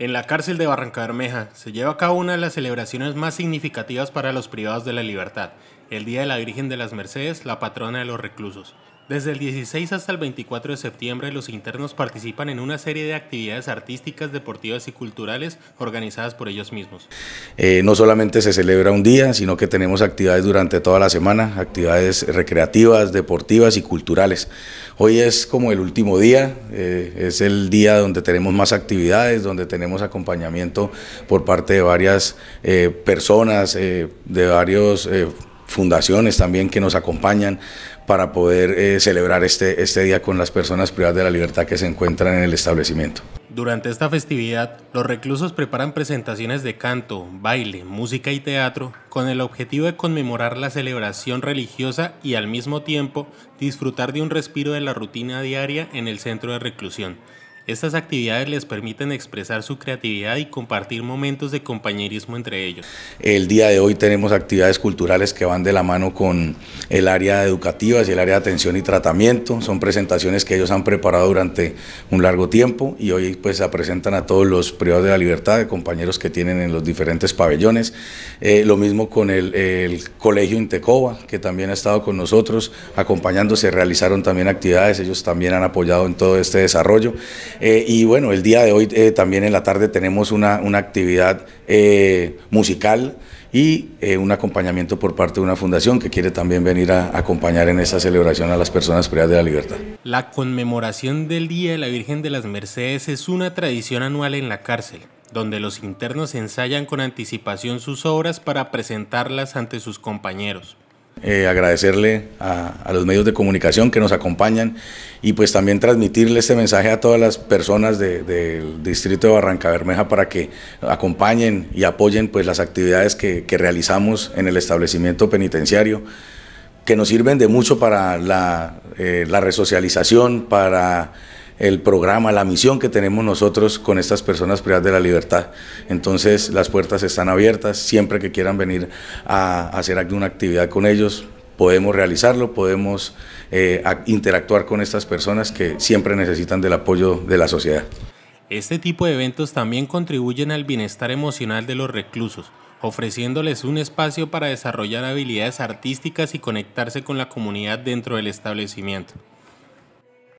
En la cárcel de Barrancabermeja se lleva a cabo una de las celebraciones más significativas para los privados de la libertad, el Día de la Virgen de las Mercedes, la patrona de los reclusos. Desde el 16 hasta el 24 de septiembre, los internos participan en una serie de actividades artísticas, deportivas y culturales organizadas por ellos mismos. Eh, no solamente se celebra un día, sino que tenemos actividades durante toda la semana, actividades recreativas, deportivas y culturales. Hoy es como el último día, eh, es el día donde tenemos más actividades, donde tenemos acompañamiento por parte de varias eh, personas, de varios fundaciones también que nos acompañan para poder eh, celebrar este, este día con las personas privadas de la libertad que se encuentran en el establecimiento. Durante esta festividad, los reclusos preparan presentaciones de canto, baile, música y teatro con el objetivo de conmemorar la celebración religiosa y al mismo tiempo disfrutar de un respiro de la rutina diaria en el centro de reclusión. Estas actividades les permiten expresar su creatividad y compartir momentos de compañerismo entre ellos. El día de hoy tenemos actividades culturales que van de la mano con el área educativa y el área de atención y tratamiento. Son presentaciones que ellos han preparado durante un largo tiempo y hoy pues se presentan a todos los privados de la libertad, de compañeros que tienen en los diferentes pabellones. Eh, lo mismo con el, el colegio Intecoba, que también ha estado con nosotros acompañándose, realizaron también actividades, ellos también han apoyado en todo este desarrollo. Eh, y bueno, el día de hoy eh, también en la tarde tenemos una, actividad eh, musical y un acompañamiento por parte de una fundación que quiere también venir a, acompañar en esa celebración a las personas privadas de la libertad. La conmemoración del Día de la Virgen de las Mercedes es una tradición anual en la cárcel donde los internos ensayan con anticipación sus obras para presentarlas ante sus compañeros. Eh, agradecerle a, los medios de comunicación que nos acompañan y pues también transmitirle este mensaje a todas las personas del distrito de Barranca Bermeja para que acompañen y apoyen pues las actividades que, realizamos en el establecimiento penitenciario que nos sirven de mucho para la, eh, la resocialización, para el programa, la misión que tenemos nosotros con estas personas privadas de la libertad. Entonces las puertas están abiertas, siempre que quieran venir a, hacer alguna actividad con ellos, podemos realizarlo, podemos eh, interactuar con estas personas que siempre necesitan del apoyo de la sociedad. Este tipo de eventos también contribuyen al bienestar emocional de los reclusos, ofreciéndoles un espacio para desarrollar habilidades artísticas y conectarse con la comunidad dentro del establecimiento.